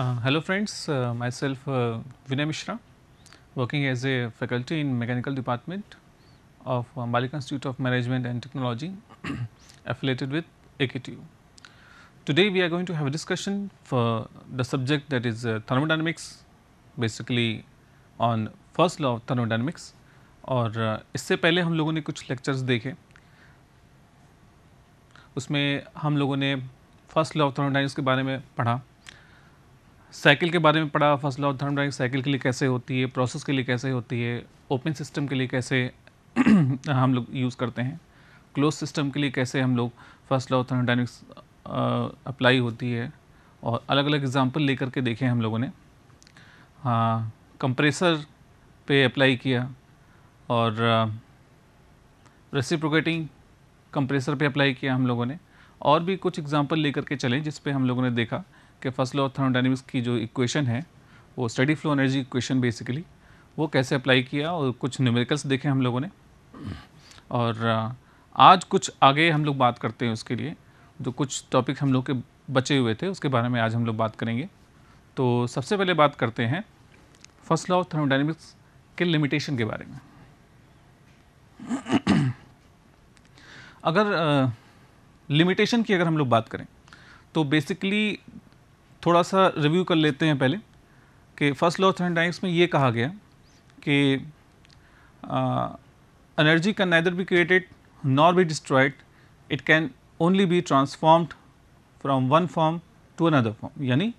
Uh, hello friends, uh, myself uh, Vinay Mishra working as a faculty in mechanical department of Malika Institute of Management and Technology affiliated with AKTU. Today we are going to have a discussion for the subject that is thermodynamics basically on first law of thermodynamics और इससे पहले हम लोगों ने कुछ lectures देखे उसमें हम लोगों ने फर्स्ट लॉ ऑफ थर्मोडाइनमिक्स के बारे में पढ़ा साइकिल के बारे में पढ़ा फर्स्ट और धर्म ड्राइंग साइकिल के लिए कैसे होती है प्रोसेस के लिए कैसे होती है ओपन सिस्टम के लिए कैसे हम लोग यूज़ करते हैं क्लोज सिस्टम के लिए कैसे हम लोग फर्स्ट और ऑफ थर्मोडाइनमिक्स अप्लाई होती है और अलग अलग एग्ज़ाम्पल लेकर के देखे हम लोगों ने हाँ कंप्रेसर पे अप्लाई किया और रेसिप्रोकेटिंग कंप्रेसर पे अप्लाई किया हम लोगों ने और भी कुछ एग्ज़ाम्पल लेकर के चले जिस पे हम लोगों ने देखा कि फर्स्ट लॉ ऑफ थर्मोडाइनमिक्स की जो इक्वेशन है वो steady flow energy equation basically वो कैसे अप्लाई किया और कुछ न्यूमेरिकल्स देखे हम लोगों ने और आज कुछ आगे हम लोग बात करते हैं उसके लिए जो कुछ टॉपिक हम लोग के बचे हुए थे उसके बारे में आज हम लोग बात करेंगे तो सबसे पहले बात करते हैं फर्स्ट लॉ ऑफ थर्मोडाइनमिक्स के लिमिटेशन के बारे में अगर लिमिटेशन uh, की अगर हम लोग बात करें तो बेसिकली थोड़ा सा रिव्यू कर लेते हैं पहले कि फर्स्ट लॉ ऑफ थर्मोडाइनमिक्स में ये कहा गया कि energy can neither be created nor be destroyed it can only be transformed from one form to another form यानी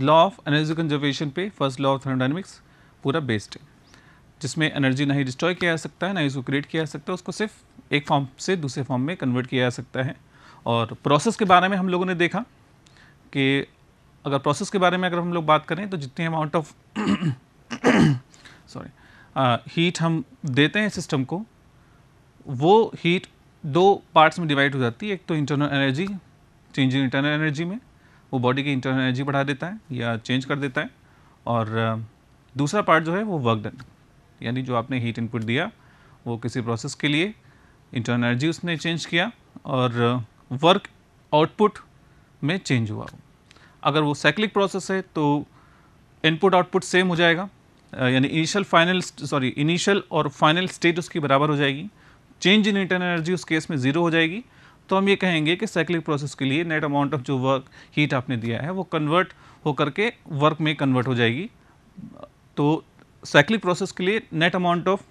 लॉ ऑफ एनर्जी कंजर्वेशन पे फर्स्ट लॉ ऑफ थर्मोडाइनमिक्स पूरा based है जिसमें एनर्जी ना ही डिस्ट्रॉय किया जा सकता है ना ही उसको क्रिएट किया जा सकता है उसको सिर्फ एक फॉर्म से दूसरे फॉर्म में कन्वर्ट किया जा सकता है और प्रोसेस के बारे में हम लोगों ने देखा कि अगर प्रोसेस के बारे में अगर हम लोग बात करें तो जितने अमाउंट ऑफ सॉरी हीट हम देते हैं सिस्टम को वो हीट दो पार्ट्स में डिवाइड हो जाती है एक तो internal energy change in internal energy में वो बॉडी की इंटरनल एनर्जी बढ़ा देता है या चेंज कर देता है और uh, दूसरा पार्ट जो है वो वर्क डन यानी जो आपने हीट इनपुट दिया वो किसी प्रोसेस के लिए इंटरनल एनर्जी उसने चेंज किया और वर्क uh, आउटपुट में चेंज हुआ अगर वो साइक्लिक प्रोसेस है तो इनपुट आउटपुट सेम हो जाएगा यानी इनिशियल फाइनल सॉरी इनिशियल और फाइनल स्टेट उसकी बराबर हो जाएगी चेंज इन इंटरनल एनर्जी उस केस में ज़ीरो हो जाएगी तो हम ये कहेंगे कि साइक्लिक प्रोसेस के लिए नेट अमाउंट ऑफ जो वर्क हीट आपने दिया है वो कन्वर्ट होकर के वर्क में कन्वर्ट हो जाएगी तो साइक्लिक प्रोसेस के लिए net amount of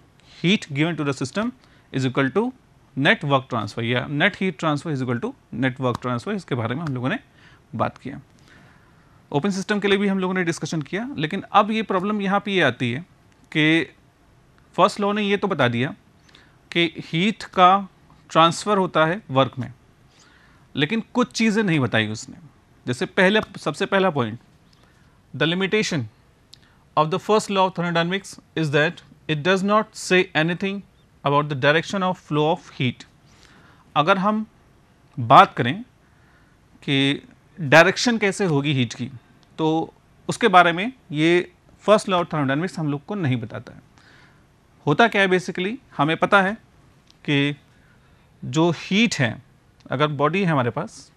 heat given to the system is equal to net work transfer या net heat transfer is equal to net work transfer इसके बारे में हम लोगों ने बात किया ओपन सिस्टम के लिए भी हम लोगों ने डिस्कशन किया लेकिन अब ये प्रॉब्लम यहाँ पे ये आती है कि फर्स्ट लॉ ने ये तो बता दिया कि हीट का ट्रांसफ़र होता है वर्क में लेकिन कुछ चीज़ें नहीं बताई उसने जैसे पहले सबसे पहला point the limitation the first law of of is that it does not say anything about the direction of flow of heat अगर हम बात करें कि डायरेक्शन कैसे होगी हीट की तो उसके बारे में ये फर्स्ट लॉ ऑफ थर्मोडाइनमिक्स हम लोग को नहीं बताता है होता क्या है बेसिकली हमें पता है कि जो हीट है अगर बॉडी है हमारे पास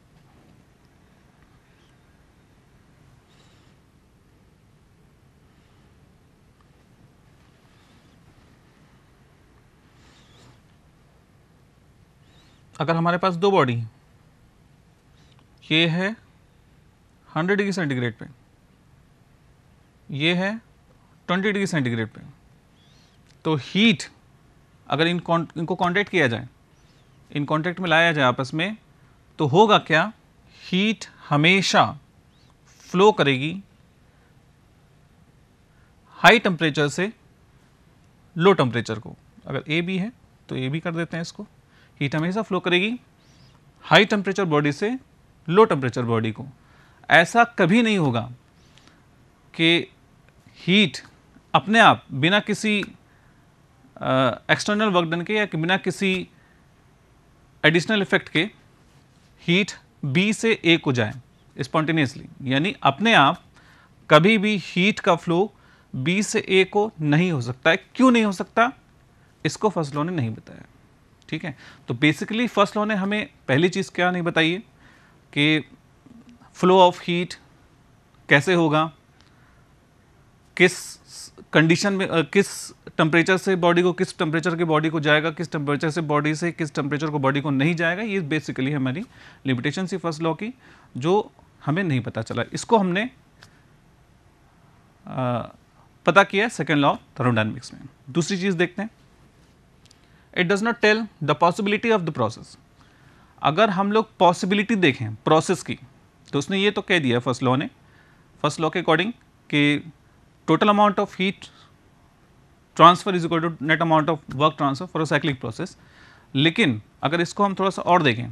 अगर हमारे पास दो बॉडी ये है 100 डिग्री सेंटीग्रेड पे ये है 20 डिग्री सेंटीग्रेड पे तो हीट अगर इन इनको कांटेक्ट किया जाए इन कांटेक्ट में लाया जाए आपस में तो होगा क्या हीट हमेशा फ्लो करेगी हाई टेम्परेचर से लो टेम्परेचर को अगर ए बी है तो ए बी कर देते हैं इसको हीट हमेशा फ्लो करेगी हाई टेम्परेचर बॉडी से लो टेम्परेचर बॉडी को ऐसा कभी नहीं होगा कि हीट अपने आप बिना किसी एक्सटर्नल वर्क डन के या कि बिना किसी एडिशनल इफेक्ट के हीट बी से ए को जाए स्पॉन्टेनियसली यानी अपने आप कभी भी हीट का फ्लो बी से ए को नहीं हो सकता है क्यों नहीं हो सकता इसको फसलों ने नहीं बताया ठीक है तो बेसिकली फसलों ने हमें पहली चीज़ क्या नहीं बताई है कि फ्लो ऑफ हीट कैसे होगा किस कंडीशन में किस टेम्परेचर से बॉडी को किस टेम्परेचर के बॉडी को जाएगा किस टेम्परेचर से बॉडी से किस टेम्परेचर को बॉडी को नहीं जाएगा ये बेसिकली हमारी लिमिटेशन सी फर्स्ट लॉ की जो हमें नहीं पता चला इसको हमने आ, पता किया सेकेंड लॉ थर्मोडाइनमिक्स में दूसरी चीज़ देखते हैं it does not tell the possibility of the process अगर हम लोग पॉसिबिलिटी देखें प्रोसेस की तो उसने ये तो कह दिया फर्स्ट लॉ ने फर्स्ट लॉ के अकॉर्डिंग कि total amount of heat transfer is equal to net amount of work transfer for cyclic process लेकिन अगर इसको हम थोड़ा सा और देखें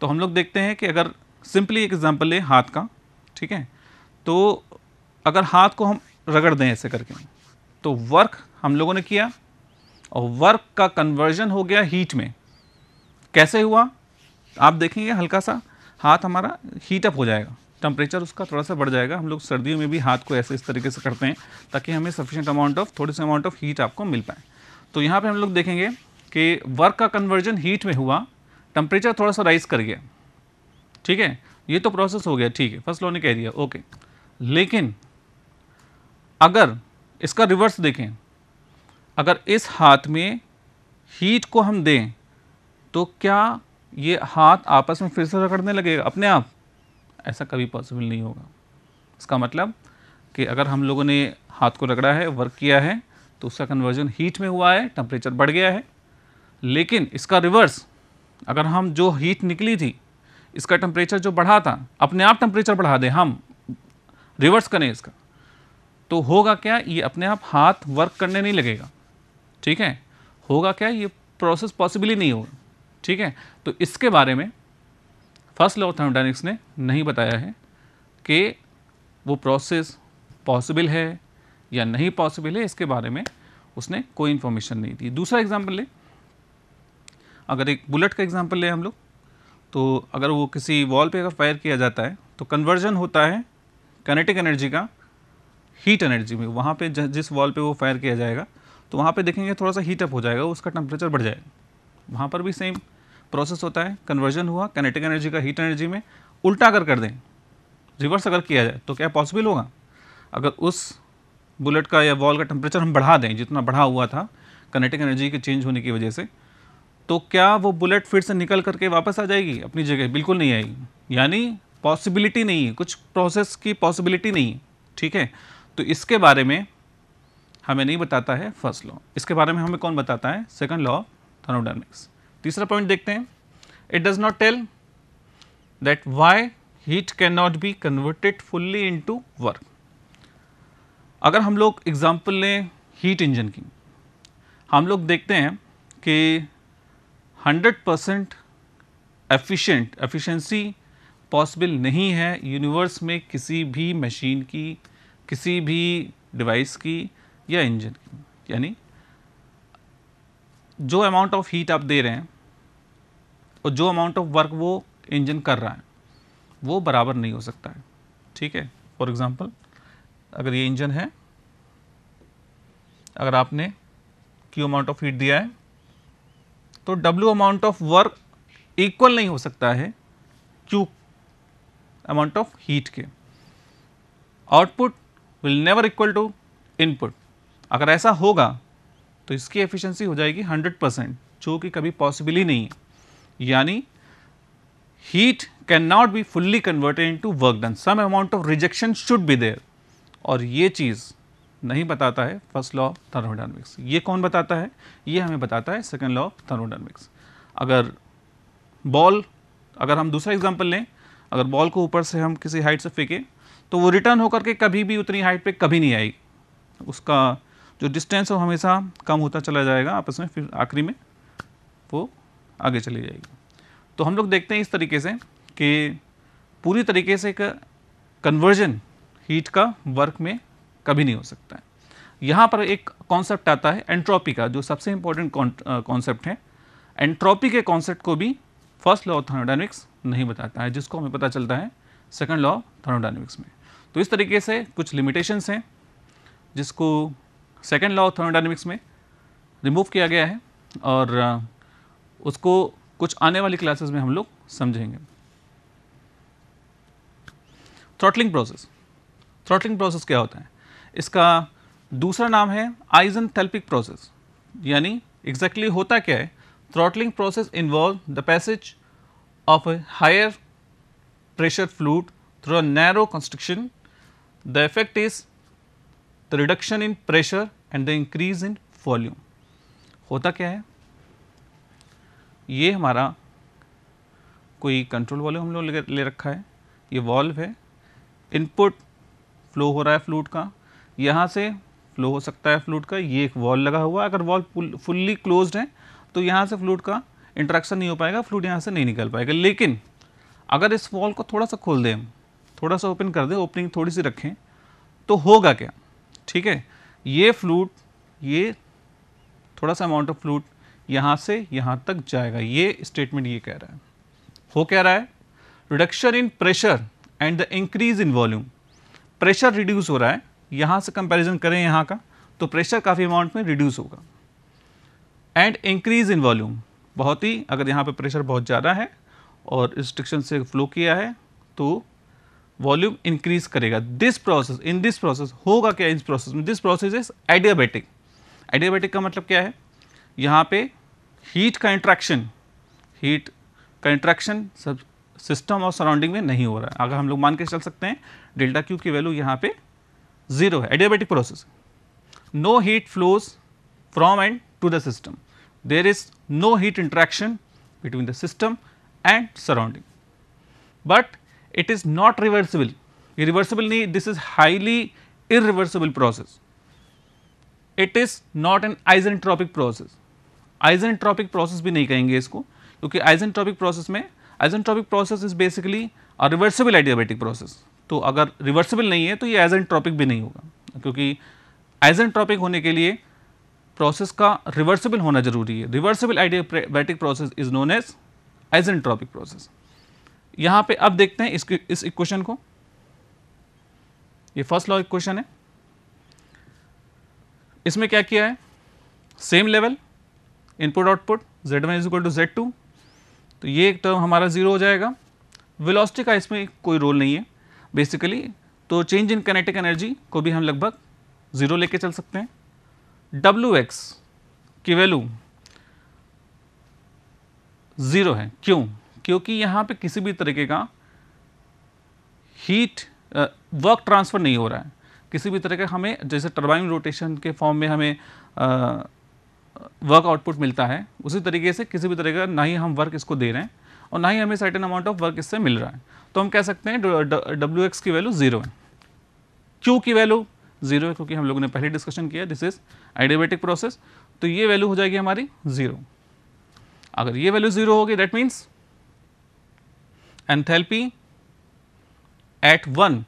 तो हम लोग देखते हैं कि अगर सिंपली एक एग्जाम्पल लें हाथ का ठीक है तो अगर हाथ को हम रगड़ दें ऐसे करके तो वर्क हम लोगों ने किया और वर्क का कन्वर्जन हो गया हीट में कैसे हुआ आप देखेंगे हल्का सा हाथ हमारा हीट अप हो जाएगा टेम्परेचर उसका थोड़ा सा बढ़ जाएगा हम लोग सर्दियों में भी हाथ को ऐसे इस तरीके से करते हैं ताकि हमें सफिशेंट अमाउंट ऑफ थोड़ी सी अमाउंट ऑफ हीट आपको मिल पाए तो यहाँ पे हम लोग देखेंगे कि वर्क का कन्वर्जन हीट में हुआ टेम्परेचर थोड़ा सा राइज कर गया ठीक है ये तो प्रोसेस हो गया ठीक है फर्स्ट लॉ ने कह दिया ओके लेकिन अगर इसका रिवर्स देखें अगर इस हाथ में हीट को हम दें तो क्या ये हाथ आपस में फिर से रगड़ने लगेगा अपने आप ऐसा कभी पॉसिबल नहीं होगा इसका मतलब कि अगर हम लोगों ने हाथ को रगड़ा है वर्क किया है तो उसका कन्वर्जन हीट में हुआ है टेम्परेचर बढ़ गया है लेकिन इसका रिवर्स अगर हम जो हीट निकली थी इसका टेम्परेचर जो बढ़ा था अपने आप टेम्परेचर बढ़ा दें हम रिवर्स करें इसका तो होगा क्या ये अपने आप हाथ वर्क करने नहीं लगेगा ठीक है होगा क्या ये प्रोसेस पॉसिबल ही नहीं होगा ठीक है तो इसके बारे में फर्स्ट लॉ ऑफ थर्मोडाइनिक्स ने नहीं बताया है कि वो प्रोसेस पॉसिबल है या नहीं पॉसिबल है इसके बारे में उसने कोई इन्फॉर्मेशन नहीं दी दूसरा एग्जाम्पल ले अगर एक बुलेट का एग्जाम्पल लें हम लोग तो अगर वो किसी वॉल पे अगर फायर किया जाता है तो कन्वर्जन होता है कनेटिक एनर्जी का हीट एनर्जी में वहाँ पे जिस वॉल पे वो फायर किया जाएगा तो वहाँ पे देखेंगे थोड़ा सा हीटअप हो जाएगा उसका टेम्परेचर बढ़ जाएगा वहाँ पर भी सेम प्रोसेस होता है कन्वर्जन हुआ कैनेटिक एनर्जी का हीट एनर्जी में उल्टा अगर कर दें रिवर्स अगर किया जाए तो क्या पॉसिबल होगा अगर उस बुलेट का या वॉल का टेम्परेचर हम बढ़ा दें जितना बढ़ा हुआ था कनेटिक एनर्जी के चेंज होने की वजह से तो क्या वो बुलेट फिर से निकल करके वापस आ जाएगी अपनी जगह बिल्कुल नहीं आएगी यानी पॉसिबिलिटी नहीं है कुछ प्रोसेस की पॉसिबिलिटी नहीं है ठीक है तो इसके बारे में हमें नहीं बताता है फर्स्ट लॉ इसके बारे में हमें कौन बताता है सेकंड लॉ थर्मोडायनेमिक्स तीसरा पॉइंट देखते हैं it does not tell that why heat can not be converted fully into work अगर हम लोग एग्जांपल लें हीट इंजन की हम लोग देखते हैं कि 100 परसेंट एफिशेंट एफिशेंसी पॉसिबल नहीं है यूनिवर्स में किसी भी मशीन की किसी भी डिवाइस की या इंजन की यानी जो अमाउंट ऑफ हीट आप दे रहे हैं और जो अमाउंट ऑफ वर्क वो इंजन कर रहा है वो बराबर नहीं हो सकता है ठीक है फॉर एग्ज़ाम्पल अगर ये इंजन है अगर आपने क्यू अमाउंट ऑफ हीट दिया है तो W amount of work equal नहीं हो सकता है क्यू अमाउंट ऑफ हीट के output will never equal to input अगर ऐसा होगा तो इसकी एफिशिएंसी हो जाएगी 100 परसेंट जो कि कभी पॉसिबल ही नहीं है यानी heat can not be fully converted into work done some amount of rejection should be there और ये चीज़ नहीं बताता है फर्स्ट लॉ ऑफ थर्मोडाइनमिक्स ये कौन बताता है ये हमें बताता है सेकेंड लॉ ऑफ थर्मोडाइनमिक्स अगर बॉल अगर हम दूसरा एग्जांपल लें अगर बॉल को ऊपर से हम किसी हाइट से फेंकें तो वो रिटर्न होकर के कभी भी उतनी हाइट पे कभी नहीं आएगी उसका जो डिस्टेंस है वो हमेशा कम होता चला जाएगा आपस में फिर आखिरी में वो आगे चली जाएगी तो हम लोग देखते हैं इस तरीके से कि पूरी तरीके से एक कन्वर्जन हीट का वर्क में कभी नहीं हो सकता है यहाँ पर एक कॉन्सेप्ट आता है एंट्रोपी का जो सबसे इम्पोर्टेंट कॉन्सेप्ट है एंट्रोपी के कॉन्सेप्ट को भी फर्स्ट लॉ ऑफ थर्मोडाइनमिक्स नहीं बताता है जिसको हमें पता चलता है सेकेंड लॉ ऑफ थर्मोडाइनमिक्स में तो इस तरीके से कुछ लिमिटेशंस हैं जिसको सेकेंड लॉ ऑफ थर्मोडाइनमिक्स में रिमूव किया गया है और उसको कुछ आने वाली क्लासेस में हम लोग समझेंगे थ्रॉटलिंग प्रोसेस थ्रॉटलिंग प्रोसेस क्या होता है इसका दूसरा नाम है आइजन थेल्पिक प्रोसेस यानी एग्जैक्टली exactly होता क्या है throttling process involve the passage of a higher pressure fluid through a narrow construction the effect is the reduction in pressure and the increase in volume होता क्या है ये हमारा कोई कंट्रोल वॉल्यूम हम लोग ले रखा है ये वॉल्व है इनपुट फ्लो हो रहा है फ्लूट का यहाँ से फ्लो हो सकता है फ्लूट का ये एक वॉल लगा हुआ है अगर वॉल फुल्ली क्लोज्ड है तो यहाँ से फ्लूट का इंट्रैक्शन नहीं हो पाएगा फ्लूट यहाँ से नहीं निकल पाएगा लेकिन अगर इस वॉल को थोड़ा सा खोल दें थोड़ा सा ओपन कर दें ओपनिंग थोड़ी सी रखें तो होगा क्या ठीक है ये फ्लूट ये थोड़ा सा अमाउंट ऑफ फ्लूट यहाँ से यहाँ तक जाएगा ये स्टेटमेंट ये कह रहा है वो कह रहा है reduction in pressure and the increase in volume pressure reduce हो रहा है यहाँ से कंपैरिजन करें यहाँ का तो प्रेशर काफ़ी अमाउंट में रिड्यूस होगा एंड इंक्रीज इन वॉल्यूम बहुत ही अगर यहाँ पर प्रेशर बहुत ज़्यादा है और रिस्ट्रिक्शन से फ्लो किया है तो वॉल्यूम इंक्रीज करेगा this process in this process होगा क्या इस प्रोसेस में this process is adiabatic adiabatic का मतलब क्या है यहाँ पे हीट का इंट्रैक्शन हीट का इंट्रैक्शन सब सिस्टम और सराउंडिंग में नहीं हो रहा है अगर हम लोग मान के चल सकते हैं डेल्टा क्यू की वैल्यू यहाँ पे जीरो है adiabatic process no heat flows from and to the system there is no heat interaction between the system and surrounding but it is not reversible reversible नहीं this is highly irreversible process it is not an isentropic process tropic process भी नहीं कहेंगे इसको क्योंकि isentropic process में isentropic process is basically a reversible adiabatic process तो अगर reversible नहीं है तो ये ट्रॉपिक भी नहीं होगा क्योंकि आइजनट्रॉपिक होने के लिए प्रोसेस का रिवर्सिबल होना जरूरी है reversible adiabatic process is known as isentropic process यहाँ पे अब देखते हैं इस इक्वेशन को ये फर्स्ट लॉ इक्वेशन है इसमें क्या किया है same level input output z1 one is equal to Z तो ये एक टर्म हमारा जीरो हो जाएगा वेलोसिटी का इसमें कोई रोल नहीं है बेसिकली तो चेंज इन कनेटिक एनर्जी को भी हम लगभग ज़ीरो लेके चल सकते हैं डब्ल्यू एक्स की वैल्यू ज़ीरो है क्यों क्योंकि यहाँ पे किसी भी तरीके का हीट वर्क ट्रांसफ़र नहीं हो रहा है किसी भी तरह का हमें जैसे टर्बाइन रोटेशन के फॉर्म में हमें वर्क आउटपुट मिलता है उसी तरीके से किसी भी तरीके का ना ही हम वर्क इसको दे रहे हैं और ना ही हमें सर्टेन अमाउंट ऑफ वर्क इससे मिल रहा है तो हम कह सकते हैं डब्ल्यू एक्स की वैल्यू ज़ीरो है क्यू की वैल्यू ज़ीरो है क्योंकि हम लोगों ने पहले डिस्कशन किया दिस इज आइडियोबेटिक प्रोसेस तो ये वैल्यू हो जाएगी हमारी ज़ीरो अगर ये वैल्यू ज़ीरो होगी that means enthalpy at one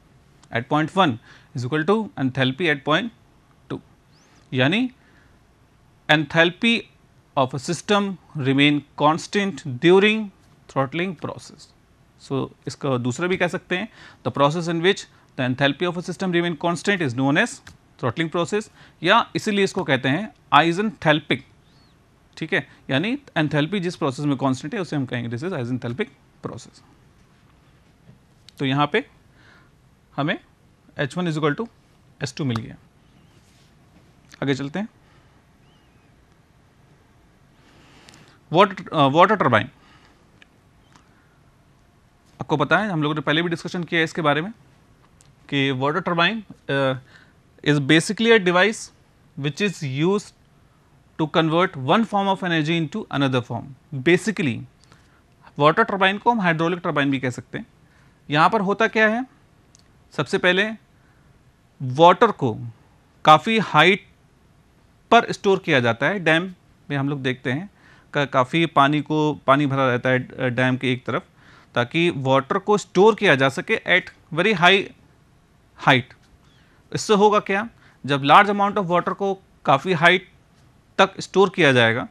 at point one is equal to enthalpy at point two यानी enthalpy of a system remain constant during throttling process. So, इसका दूसरा भी कह सकते हैं the process in which the enthalpy of a system remain constant is known as throttling process या इसीलिए इसको कहते हैं isenthalpic ठीक है यानी एंथैल्पी जिस प्रोसेस में कांस्टेंट है उसे हम कहेंगे this is isenthalpic process. तो यहाँ पे हमें H1 is equal to S2 S मिल गया आगे चलते हैं वाटर वाटर टर्बाइन आपको पता है हम लोगों ने पहले भी डिस्कशन किया है इसके बारे में कि water turbine is basically a device which is use to convert one form of energy into another form basically water turbine को हम हाइड्रोलिक टर्बाइन भी कह सकते हैं यहाँ पर होता क्या है सबसे पहले वाटर को काफ़ी हाइट पर स्टोर किया जाता है डैम में हम लोग देखते हैं का काफ़ी पानी को पानी भरा रहता है डैम के एक तरफ ताकि वाटर को स्टोर किया जा सके एट वेरी हाई हाइट इससे होगा क्या जब लार्ज अमाउंट ऑफ वाटर को काफ़ी हाइट तक स्टोर किया जाएगा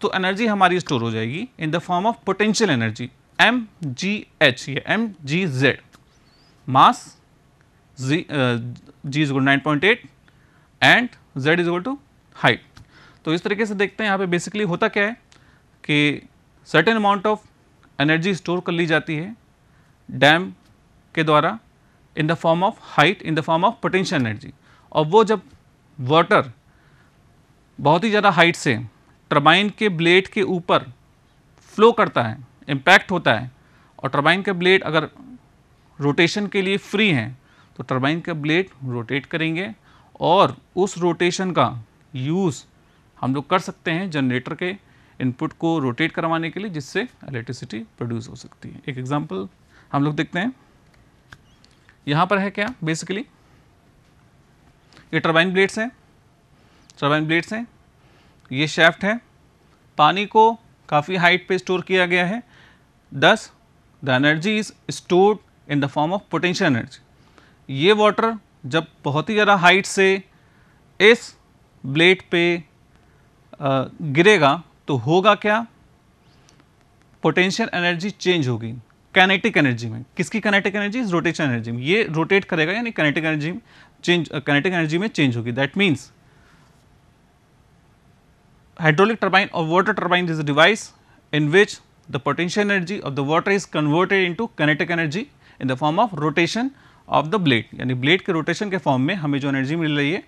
तो एनर्जी हमारी स्टोर हो जाएगी in the form of potential energy M G H ये M G Z mass G is equal nine point eight and Z is to height तो इस तरीके से देखते हैं यहाँ पे बेसिकली होता क्या है कि certain amount of energy store कर ली जाती है डैम के द्वारा in the form of height in the form of potential energy और वो जब वाटर बहुत ही ज़्यादा हाइट से टर्बाइन के ब्लेड के ऊपर फ्लो करता है इम्पैक्ट होता है और टर्बाइन के ब्लेड अगर रोटेशन के लिए फ्री हैं तो टर्बाइन के ब्लेड रोटेट करेंगे और उस रोटेशन का यूज़ हम लोग कर सकते हैं जनरेटर के इनपुट को रोटेट करवाने के लिए जिससे इलेक्ट्रिसिटी प्रोड्यूस हो सकती है एक एग्जाम्पल हम लोग देखते हैं यहाँ पर है क्या बेसिकली ये टर्बाइन ब्लेड्स हैं टर्बाइन ब्लेड्स हैं ये शेफ्ट है पानी को काफ़ी हाइट पे स्टोर किया गया है thus the energy is stored in the form of potential energy ये वाटर जब बहुत ही ज़्यादा हाइट से इस ब्लेड पे गिरेगा तो होगा क्या पोटेंशियल एनर्जी चेंज होगी कैनेटिक एनर्जी में किसकी kinetic energy is rotation energy में ये रोटेट करेगा यानी kinetic energy change kinetic energy में चेंज होगी दैट मीन्स हाइड्रोलिक टर्बाइन और water turbine is device in which the potential energy of the water is converted into kinetic energy in the form of rotation of the blade यानी blade के rotation के form में हमें जो energy मिल रही है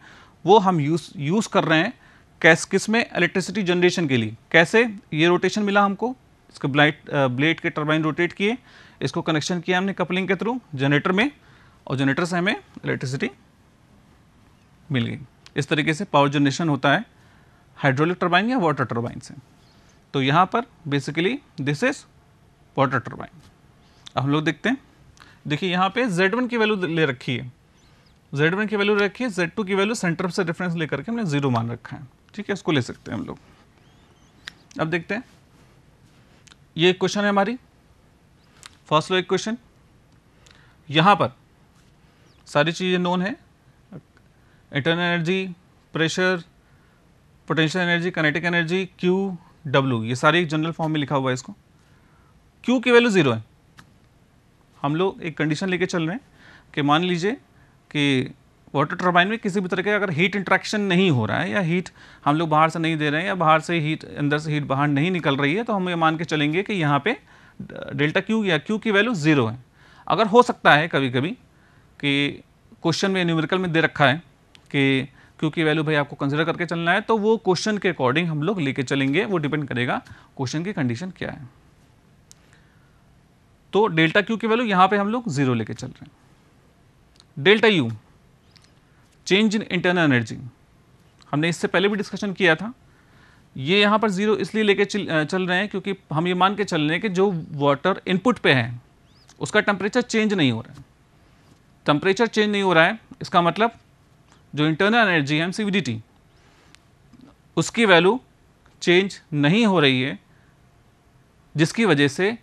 वो हम यूज यूज कर रहे हैं कैस किस में इलेक्ट्रिसिटी जनरेशन के लिए कैसे ये रोटेशन मिला हमको इसके ब्लाइट ब्लेड के टर्बाइन रोटेट किए इसको कनेक्शन किया हमने कपलिंग के थ्रू जनरेटर में और जनरेटर से हमें इलेक्ट्रिसिटी मिल गई इस तरीके से पावर जनरेशन होता है हाइड्रोलिक टर्बाइन या वाटर टर्बाइन से तो यहाँ पर basically this is water turbine अब हम लोग देखते हैं देखिए यहाँ पे Z1 की वैल्यू ले रखी है Z1 की वैल्यू रखी है Z2 की वैल्यू सेंटर से रेफरेंस लेकर के हमने जीरो मान रखा है ठीक है इसको ले सकते हैं हम लोग अब देखते हैं ये क्वेश्चन है हमारी फर्स्ट लो एक क्वेश्चन यहाँ पर सारी चीज़ें नोन है internal energy pressure potential energy kinetic energy Q W ये सारी एक जनरल फॉर्म में लिखा हुआ है इसको क्यू की वैल्यू ज़ीरो है हम लोग एक कंडीशन लेके चल रहे हैं कि मान लीजिए कि वाटर टर्बाइन में किसी भी तरह का अगर हीट इंट्रैक्शन नहीं हो रहा है या हीट हम लोग बाहर से नहीं दे रहे हैं या बाहर से हीट अंदर से हीट बाहर नहीं निकल रही है तो हम ये मान के चलेंगे कि यहाँ पे डेल्टा क्यू या क्यू की वैल्यू ज़ीरो है अगर हो सकता है कभी कभी कि क्वेश्चन में न्यूमेरिकल में दे रखा है कि क्यू की वैल्यू भाई आपको कंसिडर करके चलना है तो वो क्वेश्चन के अकॉर्डिंग हम लोग लेके चलेंगे वो डिपेंड करेगा क्वेश्चन की कंडीशन क्या है तो डेल्टा क्यू की वैल्यू यहाँ पर हम लोग जीरो लेके चल रहे हैं delta U change in internal energy हमने इससे पहले भी डिस्कशन किया था ये यहाँ पर ज़ीरो इसलिए लेके चल, चल रहे हैं क्योंकि हम ये मान के चल रहे हैं कि जो वाटर इनपुट पे है उसका टेम्परेचर चेंज नहीं हो रहा है टेम्परेचर चेंज नहीं हो रहा है इसका मतलब जो इंटरनल एनर्जी है एम उसकी वैल्यू चेंज नहीं हो रही है जिसकी वजह से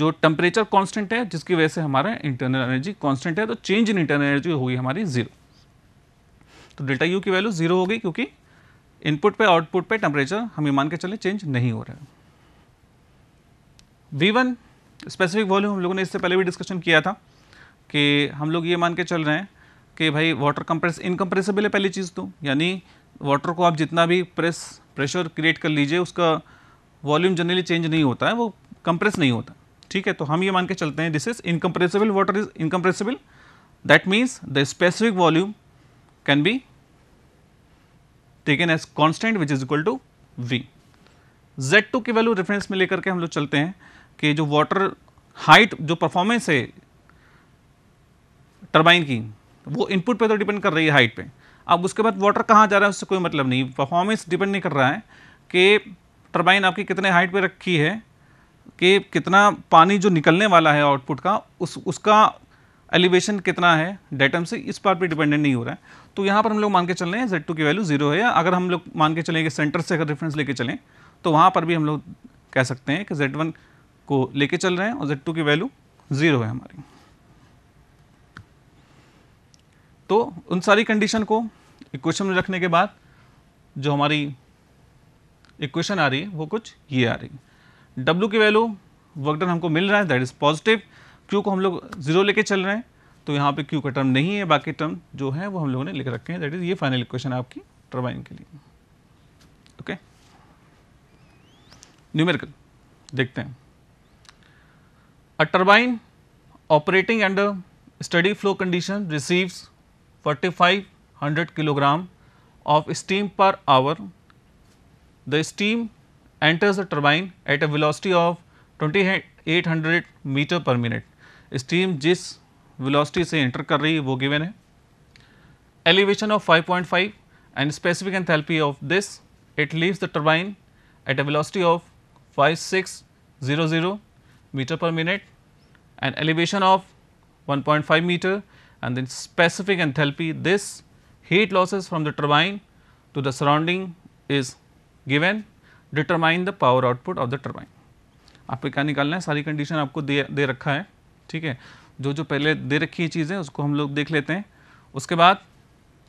जो टेम्परेचर कांस्टेंट है जिसकी वजह से हमारा इंटरनल एनर्जी कांस्टेंट है तो चेंज इन इंटरनल एनर्जी होगी हमारी ज़ीरो तो डेल्टा यू की वैल्यू जीरो हो गई क्योंकि इनपुट पे आउटपुट पे टेम्परेचर हम ये मान के चले चेंज नहीं हो रहा है वी वन स्पेसिफिक वॉल्यूम हम लोगों ने इससे पहले भी डिस्कशन किया था कि हम लोग ये मान के चल रहे हैं कि भाई वाटर कंप्रेस इनकम्प्रेसिबल है पहली चीज़ तो यानी वाटर को आप जितना भी प्रेस प्रेशर क्रिएट कर लीजिए उसका वॉल्यूम जनरली चेंज नहीं होता है वो कंप्रेस नहीं होता ठीक है तो हम ये मान के चलते हैं this is incompressible water is incompressible that means the specific volume can be taken as constant which is equal to V. Z2 की वैल्यू रेफरेंस में लेकर के हम लोग चलते हैं कि जो वाटर हाइट जो परफॉर्मेंस है टरबाइन की वो इनपुट पे तो डिपेंड कर रही है हाइट पे अब उसके बाद वाटर कहाँ जा रहा है उससे कोई मतलब नहीं परफॉर्मेंस डिपेंड नहीं कर रहा है कि टरबाइन आपकी कितने हाइट पे रखी है कि कितना पानी जो निकलने वाला है आउटपुट का उस उसका एलिवेशन कितना है डेटम से इस पर पे डिपेंडेंट नहीं हो रहा है तो यहाँ पर हम लोग मान के चल रहे हैं जेड टू की वैल्यू जीरो है या अगर हम लोग मान के चलें कि सेंटर से अगर रेफरेंस लेके चलें तो वहाँ पर भी हम लोग कह सकते हैं कि जेड वन को लेके चल रहे हैं और जेड टू की वैल्यू ज़ीरो है हमारी तो उन सारी कंडीशन को इक्वेशन में रखने के बाद जो हमारी इक्वेशन आ रही है वो कुछ ये आ रही है डब्ल्यू की वैल्यू वर्कडन हमको मिल रहा है दैट इज़ पॉजिटिव क्यू को हम लोग जीरो लेके चल रहे हैं तो यहाँ पे क्यू का टर्म नहीं है बाकी टर्म जो है वो हम लोगों ने लिख रखे हैं दैट इज ये फाइनल इक्वेशन आपकी टर्बाइन के लिए ओके न्यूमेरिकल देखते हैं a turbine operating under study flow condition receives 4500 kilogram of steam per hour the steam turbine at a at of twenty eight 2800 metre per minute steam जिस velocity से enter कर रही है वो गिवन है elevation of 5.5 and specific and enthalpy of this it leaves the turbine at A velocity of 5600 metre per minute and elevation of 1.5 metre and then specific and enthalpy this heat losses from the turbine to the surrounding is given determine the power output of the turbine आपको क्या निकालना है सारी condition आपको दे, दे रखा है ठीक है जो जो पहले दे रखी है चीज़ें उसको हम लोग देख लेते हैं उसके बाद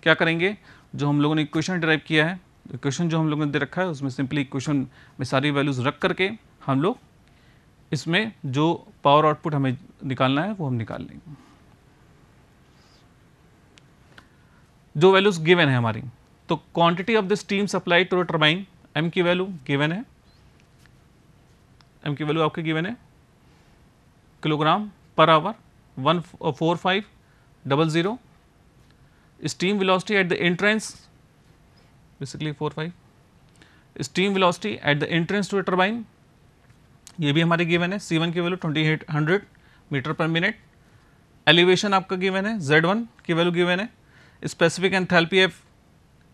क्या करेंगे जो हम लोगों ने इक्वेशन ड्राइव किया है इक्वेशन जो हम लोगों ने दे रखा है उसमें सिंपली इक्वेशन में सारी वैल्यूज़ रख करके हम लोग इसमें जो पावर आउटपुट हमें निकालना है वो हम निकाल लेंगे जो वैल्यूज़ गिवन है हमारी तो quantity of the steam supply to turbine M की वैल्यू गिवन है एम की वैल्यू आपकी गिवन है kilogram per hour one four five double zero steam velocity at the entrance basically four five steam velocity at the entrance to turbine ये भी हमारी given है C one की value twenty eight hundred metre per minute elevation आपका given है Z one की value given है specific and enthalpy at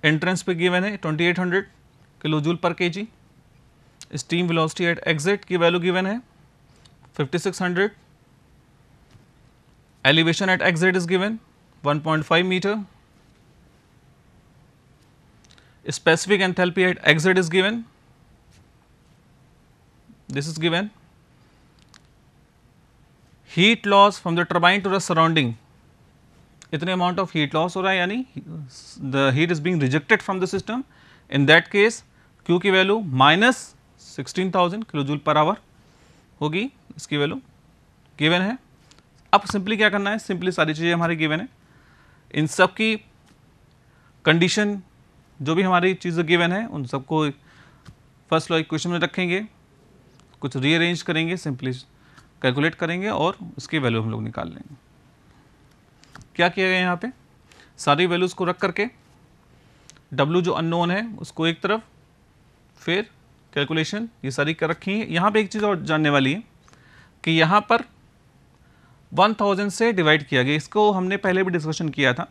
entrance पे गिवन है twenty eight hundred kilo joule per K G steam velocity at exit की value given है fifty six hundred elevation at xz is given 1.5 meter. Specific enthalpy at xz is given, this is given. Heat loss from the turbine to the surrounding, itne amount of heat loss ho raha hai yani the heat is being rejected from the system. In that case, Q ki value minus 16,000 kilojoule per hour hogi iski value given hai अब simply क्या करना है simply सारी चीज़ें हमारी given है इन सब की कंडीशन जो भी हमारी चीज़ें गिवन है उन सबको फर्स्ट लॉ इक्वेशन में रखेंगे कुछ रीअरेंज करेंगे सिंपली कैलकुलेट करेंगे और उसकी वैल्यू हम लोग निकाल लेंगे क्या किया गया यहाँ पे सारी वैल्यूज़ को रख करके W जो अननोन है उसको एक तरफ फिर कैलकुलेशन ये सारी कर रखी है यहाँ पे एक चीज़ और जानने वाली है कि यहाँ पर 1000 से डिवाइड किया गया इसको हमने पहले भी डिस्कशन किया था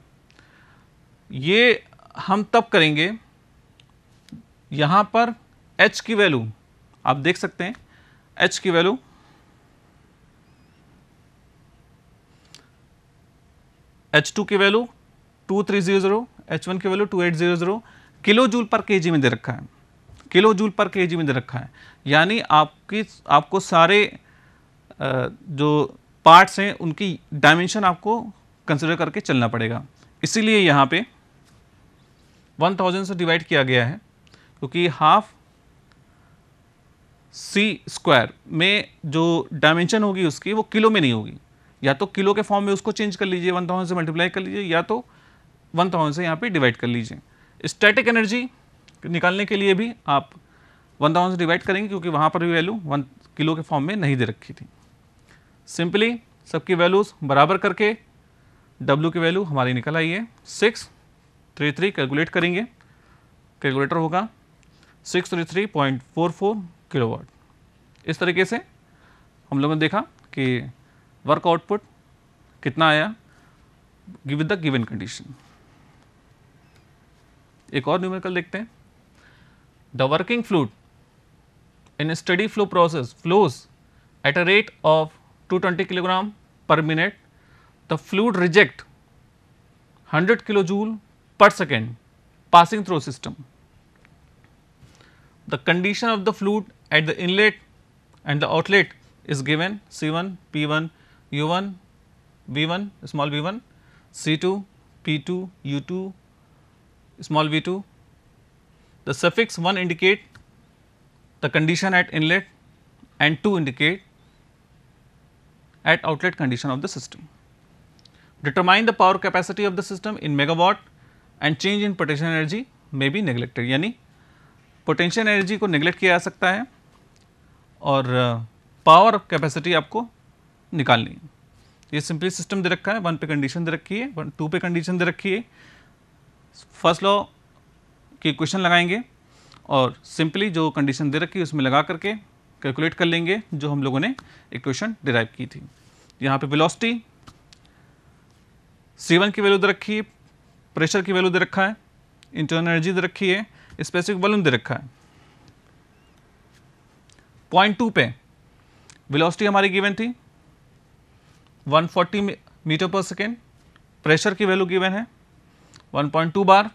ये हम तब करेंगे यहाँ पर h की वैल्यू आप देख सकते हैं h की वैल्यू H2 की वैल्यू 2300 H1 की वैल्यू 2800 किलो जूल पर जी में दे रखा है किलो जूल पर जी में दे रखा है यानी आपकी आपको सारे जो पार्ट्स हैं उनकी डायमेंशन आपको कंसिडर करके चलना पड़ेगा इसीलिए यहाँ पे 1000 से डिवाइड किया गया है क्योंकि हाफ सी स्क्वायर में जो डायमेंशन होगी उसकी वो किलो में नहीं होगी या तो किलो के फॉर्म में उसको चेंज कर लीजिए 1000 से मल्टीप्लाई कर लीजिए या तो 1000 से यहाँ पे डिवाइड कर लीजिए स्टैटिक एनर्जी निकालने के लिए भी आप 1000 से डिवाइड करेंगे क्योंकि वहाँ पर भी वैल्यू वन किलो के फॉर्म में नहीं दे रखी थी सिंपली सबकी वैल्यूज़ बराबर करके W की वैल्यू हमारी निकल आई है सिक्स थ्री थ्री कैलकुलेट करेंगे कैलकुलेटर होगा six three three point four four kilowatt इस तरीके से हम लोगों ने देखा कि वर्क आउटपुट कितना आया विद द गिवन कंडीशन एक और न्यूमेरिकल देखते हैं the working fluid in study flow process flows at a rate of 220 kilogram per minute, the fluid reject 100 kilojoule per second passing through system. The condition of the fluid at the inlet and the outlet is given C1, P1, U1, V1, small v1, C2, P2, U2, small v2. The suffix 1 indicate the condition at inlet and 2 indicate at outlet condition of the system. Determine the power capacity of the system in megawatt and change in potential energy may be neglected यानी potential energy को neglect किया जा सकता है और power capacity आपको निकालनी है ये सिंपली सिस्टम दे रखा है वन पे कंडीशन दे रखी है वन टू पे कंडीशन दे रखी है फर्स्ट लॉ की क्वेश्चन लगाएंगे और सिंपली जो कंडीशन दे रखी है उसमें लगा करके कैलकुलेट कर लेंगे जो हम लोगों ने इक्वेशन डिराइव की थी यहाँ पे वेलोसिटी वन की वैल्यू दे रखी है प्रेशर की वैल्यू दे रखा है इंटरनल एनर्जी दे रखी है स्पेसिफिक वॉल्यूम दे रखा है पॉइंट टू पे वेलोसिटी हमारी गिवन थी 140 मीटर पर सेकेंड प्रेशर की वैल्यू गिवन है 1.2 बार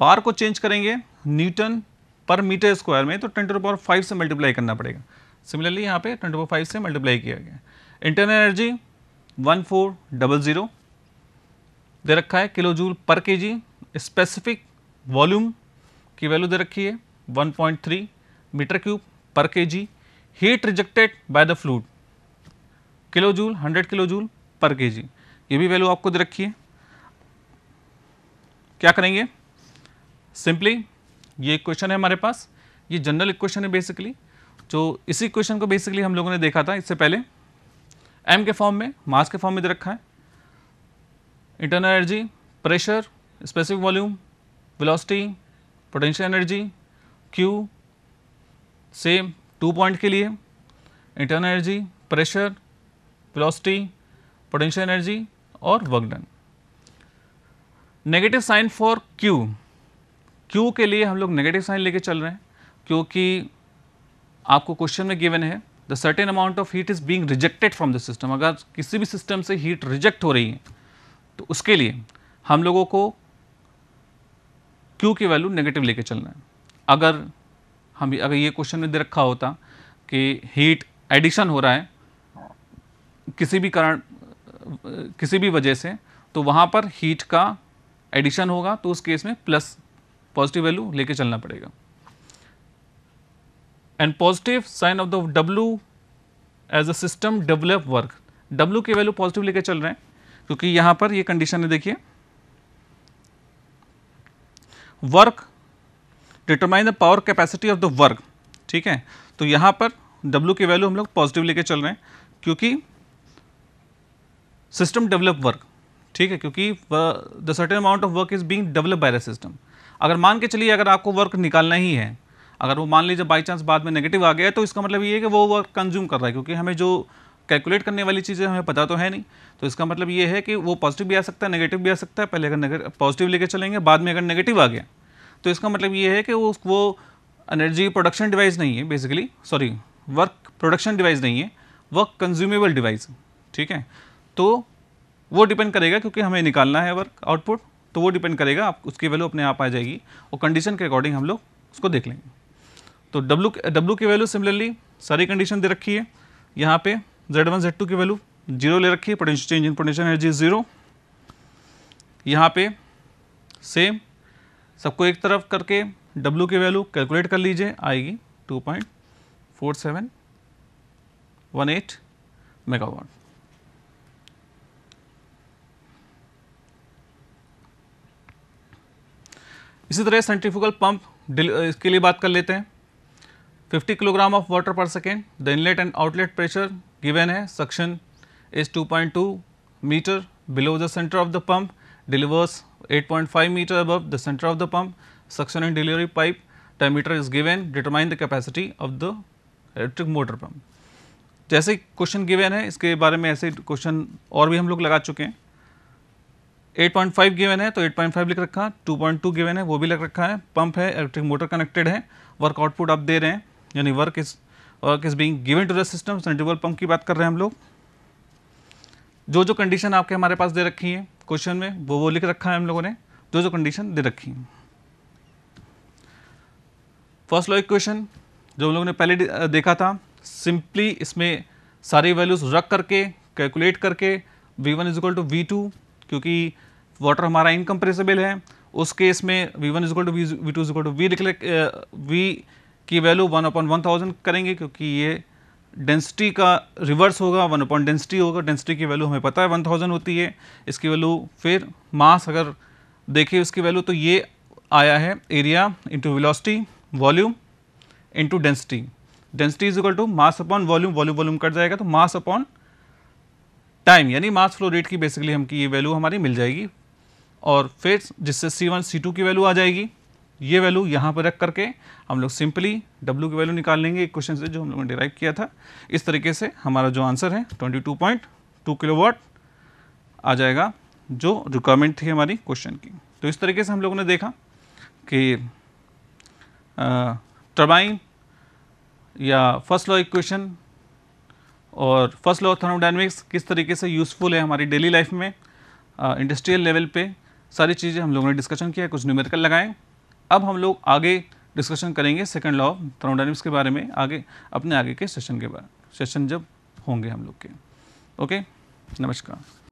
पार को चेंज करेंगे न्यूटन पर मीटर स्क्वायर में तो टेन टू पावर फाइव से मल्टीप्लाई करना पड़ेगा सिमिलरली यहाँ पे टेन टू पावर फाइव से मल्टीप्लाई किया गया internal energy one four double zero दे रखा है kilo joule per K G specific volume की वैल्यू दे रखी है one point three metre cube per K G heat rejected by the fluid kilo joule hundred kilo joule per K जी ये भी value आपको दे रखी है क्या करेंगे सिंपली ये क्वेश्चन है हमारे पास ये जनरल इक्वेशन है बेसिकली जो तो इसी क्वेश्चन को बेसिकली हम लोगों ने देखा था इससे पहले एम के फॉर्म में मास के फॉर्म में दे रखा है internal energy pressure specific volume velocity potential energy Q same two point के लिए internal energy pressure velocity potential energy और work done negative sign for Q Q के लिए हम लोग नेगेटिव साइन लेके चल रहे हैं क्योंकि आपको क्वेश्चन में गिवन है the certain amount of heat is being rejected from the system अगर किसी भी सिस्टम से हीट रिजेक्ट हो रही है तो उसके लिए हम लोगों को क्यू की वैल्यू नेगेटिव लेके चलना है अगर हम अगर ये क्वेश्चन में दे रखा होता कि हीट एडिशन हो रहा है किसी भी कारण किसी भी वजह से तो वहाँ पर हीट का एडिशन होगा तो उस केस में प्लस पॉजिटिव वैल्यू लेके चलना पड़ेगा and positive sign of the W as a system develop work W के वैल्यू पॉजिटिव लेके चल रहे हैं क्योंकि यहां पर ये कंडीशन है देखिए work determine the power capacity of the work ठीक है तो यहां पर W की वैल्यू हम लोग पॉजिटिव लेके चल रहे हैं क्योंकि सिस्टम डेवलप वर्क ठीक है क्योंकि the certain amount of work is being develop by the system अगर मान के चलिए अगर आपको वर्क निकालना ही है अगर वो मान लीजिए बाई चांस बाद में नेगेटिव आ गया तो इसका मतलब ये है कि वो वर्क कंज्यूम कर रहा है क्योंकि हमें जो कैलकुलेट करने वाली चीज़ें हमें पता तो है नहीं तो इसका मतलब ये है कि वो पॉजिटिव भी आ सकता है नेगेटिव भी आ सकता है पहले अगर पॉजिटिव लेके चलेंगे बाद में अगर नेगेटिव आ गया तो इसका मतलब ये है कि वो वो एनर्जी प्रोडक्शन डिवाइस नहीं है basically sorry work production device नहीं है वर्क कंज्यूमेबल डिवाइस ठीक है तो वो डिपेंड करेगा क्योंकि हमें निकालना है वर्क आउटपुट तो वो डिपेंड करेगा आप उसकी वैल्यू अपने आप आ जाएगी और कंडीशन के अकॉर्डिंग हम लोग उसको देख लेंगे तो डब्ल्यू डब्ल्यू की वैल्यू सिमिलरली सारी कंडीशन दे रखी है यहाँ पे जेड वन जेड टू की वैल्यू जीरो ले रखी है potential change in potential energy zero यहाँ पे सेम सबको एक तरफ करके डब्ल्यू की वैल्यू कैलकुलेट कर लीजिए आएगी two point four seven one eight megawatt इसी तरह सेंट्रीफ्यूगल पंप इसके लिए बात कर लेते हैं 50 kilogram of water per second the inlet and outlet pressure given है suction is 2.2 metre below the centre of the pump delivers 8.5 metre above the centre of the pump suction and delivery pipe diameter is given determine the capacity of the electric motor pump जैसे question given है इसके बारे में ऐसे question और भी हम लोग लगा चुके हैं 8.5 गिवन है तो 8.5 लिख रखा 2.2 गिवन है वो भी लिख रखा है पंप है इलेक्ट्रिक मोटर कनेक्टेड है वर्क आउटपुट आप दे रहे हैं यानी work is work is being given to the system centrifugal pump की बात कर रहे हैं हम लोग जो जो कंडीशन आपके हमारे पास दे रखी है क्वेश्चन में वो वो लिख रखा है हम लोगों ने जो जो कंडीशन दे रखी है फर्स्ट लॉ इक्वेशन जो हम लोगों ने पहले देखा था सिंपली इसमें सारी वैल्यूज़ रख करके कैलकुलेट करके V one is equal to V two क्योंकि वाटर हमारा इनकम्प्रेसिबल है उस केस में V one equal to V V two equal to V recollect V की value one upon one thousand करेंगे क्योंकि ये डेंसिटी का रिवर्स होगा वन अपॉन डेंसिटी होगा डेंसिटी की वैल्यू हमें पता है वन थाउजेंड होती है इसकी वैल्यू फिर मास अगर देखें उसकी वैल्यू तो ये आया है area into velocity volume into density density is equal to mass upon volume volume volume cut जाएगा तो मास अपॉन टाइम यानी मास फ्लो रेट की बेसिकली हम की ये वैल्यू हमारी मिल जाएगी और फिर जिससे सी वन सी टू की वैल्यू आ जाएगी ये वैल्यू यहाँ पर रख करके हम लोग सिंपली डब्ल्यू की वैल्यू निकाल लेंगे एक क्वेश्चन से जो हम लोगों ने डिराइव किया था इस तरीके से हमारा जो आंसर है किलो किलोवाट आ जाएगा जो रिक्वायरमेंट थी हमारी क्वेश्चन की तो इस तरीके से हम लोगों ने देखा कि टर्बाइन या फर्स्ट लॉ इक्वेशन और फर्स्ट लॉ ऑफ थर्मोडाइनमिक्स किस तरीके से यूज़फुल है हमारी डेली लाइफ में इंडस्ट्रियल लेवल पे सारी चीज़ें हम लोगों ने डिस्कशन किया कुछ न्यूमेरिकल लगाएं अब हम लोग आगे डिस्कशन करेंगे सेकेंड लॉ ऑफ थर्मोडाइनमिक्स के बारे में आगे अपने आगे के सेशन के बारे सेशन जब होंगे हम लोग के ओके नमस्कार